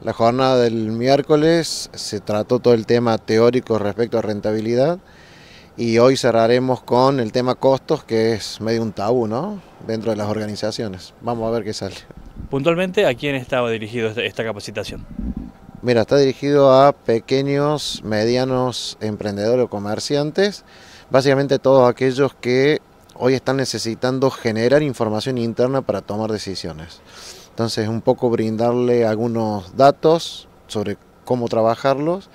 La jornada del miércoles se trató todo el tema teórico respecto a rentabilidad y hoy cerraremos con el tema costos, que es medio un tabú, ¿no? Dentro de las organizaciones. Vamos a ver qué sale. Puntualmente, ¿a quién estaba dirigido este, esta capacitación? Mira, está dirigido a pequeños, medianos emprendedores o comerciantes, básicamente todos aquellos que hoy están necesitando generar información interna para tomar decisiones. Entonces, un poco brindarle algunos datos sobre cómo trabajarlos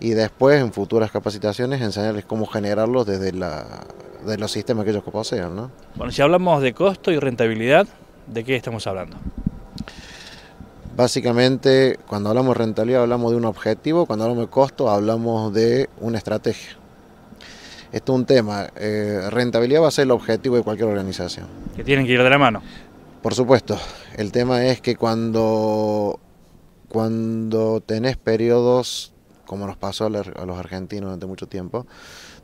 y después en futuras capacitaciones enseñarles cómo generarlos desde los sistemas que ellos posean. ¿no? Bueno, si hablamos de costo y rentabilidad, ¿de qué estamos hablando? Básicamente, cuando hablamos de rentabilidad hablamos de un objetivo, cuando hablamos de costo hablamos de una estrategia. Esto es un tema, eh, rentabilidad va a ser el objetivo de cualquier organización. Que tienen que ir de la mano. Por supuesto, el tema es que cuando, cuando tenés periodos, como nos pasó a los argentinos durante mucho tiempo,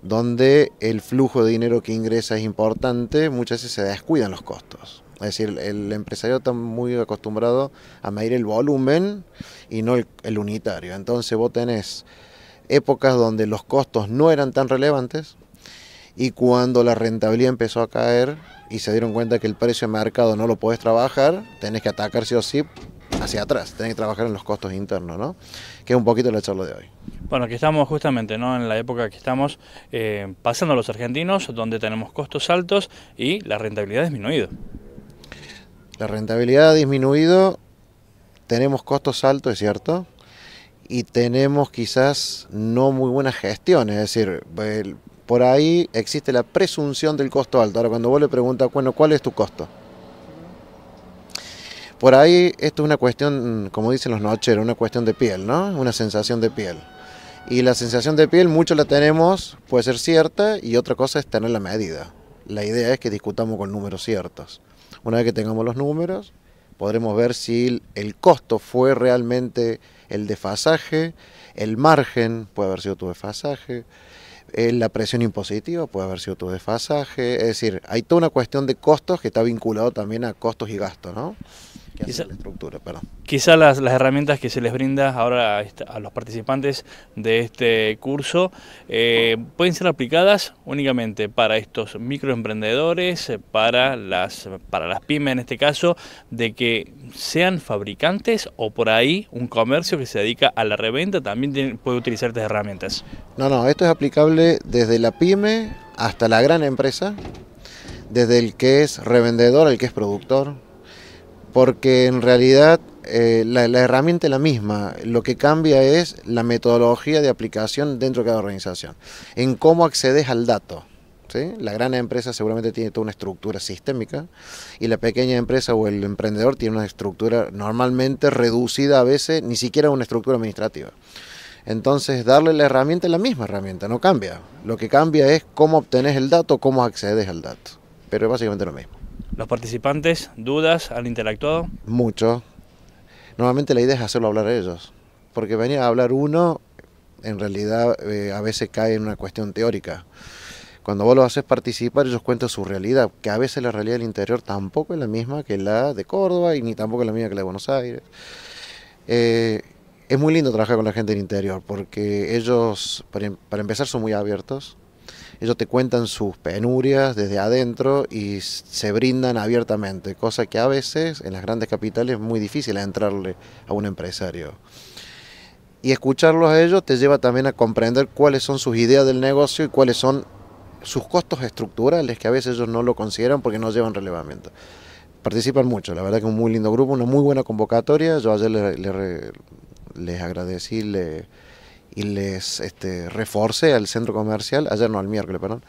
donde el flujo de dinero que ingresa es importante, muchas veces se descuidan los costos. Es decir, el empresario está muy acostumbrado a medir el volumen y no el unitario. Entonces vos tenés épocas donde los costos no eran tan relevantes, y cuando la rentabilidad empezó a caer y se dieron cuenta que el precio de mercado no lo podés trabajar, tenés que atacar sí o sí hacia atrás, tenés que trabajar en los costos internos, ¿no? Que es un poquito la charla de hoy. Bueno, aquí estamos justamente ¿no? en la época que estamos eh, pasando los argentinos, donde tenemos costos altos y la rentabilidad ha disminuido. La rentabilidad ha disminuido, tenemos costos altos, es cierto, y tenemos quizás no muy buena gestión, es decir, por ahí existe la presunción del costo alto. Ahora, cuando vos le preguntas, bueno, ¿cuál es tu costo? Por ahí esto es una cuestión, como dicen los nocheros, una cuestión de piel, ¿no? Una sensación de piel. Y la sensación de piel, mucho la tenemos, puede ser cierta, y otra cosa es tener la medida. La idea es que discutamos con números ciertos. Una vez que tengamos los números, podremos ver si el costo fue realmente el desfasaje, el margen puede haber sido tu desfasaje, la presión impositiva, puede haber sido tu desfasaje, es decir, hay toda una cuestión de costos que está vinculado también a costos y gastos, ¿no? Quizás las, herramientas que se les brinda ahora a, los participantes de este curso eh, pueden ser aplicadas únicamente para estos microemprendedores, para las, para las pymes en este caso, de que sean fabricantes o por ahí un comercio que se dedica a la reventa también puede utilizar estas herramientas. No, no, esto es aplicable desde la pyme hasta la gran empresa, desde el que es revendedor, el que es productor, porque en realidad eh, la, herramienta es la misma, lo que cambia es la metodología de aplicación dentro de cada organización, en cómo accedes al dato. La gran empresa seguramente tiene toda una estructura sistémica y la pequeña empresa o el emprendedor tiene una estructura normalmente reducida a veces, ni siquiera una estructura administrativa. Entonces, darle la herramienta es la misma herramienta, no cambia. Lo que cambia es cómo obtenés el dato, cómo accedes al dato. Pero es básicamente lo mismo. ¿Los participantes, dudas, han interactuado? Mucho. Normalmente la idea es hacerlo hablar a ellos, porque venir a hablar uno, en realidad eh, a veces cae en una cuestión teórica. Cuando vos lo haces participar, ellos cuentan su realidad, que a veces la realidad del interior tampoco es la misma que la de Córdoba y ni tampoco es la misma que la de Buenos Aires. Eh, es muy lindo trabajar con la gente del interior, porque ellos, para em, empezar, son muy abiertos ellos te cuentan sus penurias desde adentro y se brindan abiertamente, cosa que a veces en las grandes capitales es muy difícil entrarle a un empresario. Y escucharlos a ellos te lleva también a comprender cuáles son sus ideas del negocio y cuáles son sus costos estructurales, que a veces ellos no lo consideran porque no llevan relevamiento. Participan mucho, la verdad que es un muy lindo grupo, una muy buena convocatoria. Yo ayer les, les, agradecí, y les este, al centro comercial, ayer no, al miércoles, perdón,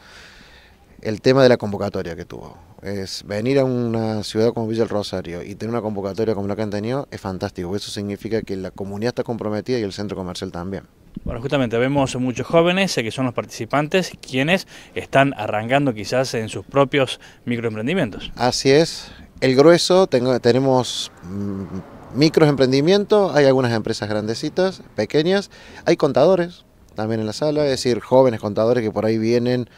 el tema de la convocatoria que tuvo. Es venir a una ciudad como Villa del Rosario y tener una convocatoria como la que han tenido es fantástico. Eso significa que la comunidad está comprometida y el centro comercial también. Bueno, justamente vemos muchos jóvenes que son los participantes quienes están arrancando quizás en sus propios microemprendimientos. Así es. El grueso, tengo, tenemos mm, microemprendimiento, hay algunas empresas grandecitas, pequeñas, hay contadores también en la sala, es decir, jóvenes contadores que por ahí vienen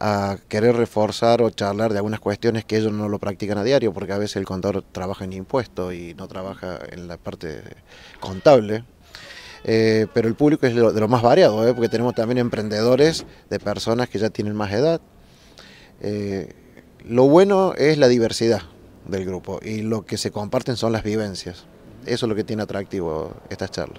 a querer reforzar o charlar de algunas cuestiones que ellos no lo practican a diario, porque a veces el contador trabaja en impuestos y no trabaja en la parte contable. Eh, pero el público es de lo, más variado, ¿eh? porque tenemos también emprendedores de personas que ya tienen más edad. Eh, lo bueno es la diversidad, del grupo y lo que se comparten son las vivencias. Eso es lo que tiene atractivo estas charlas.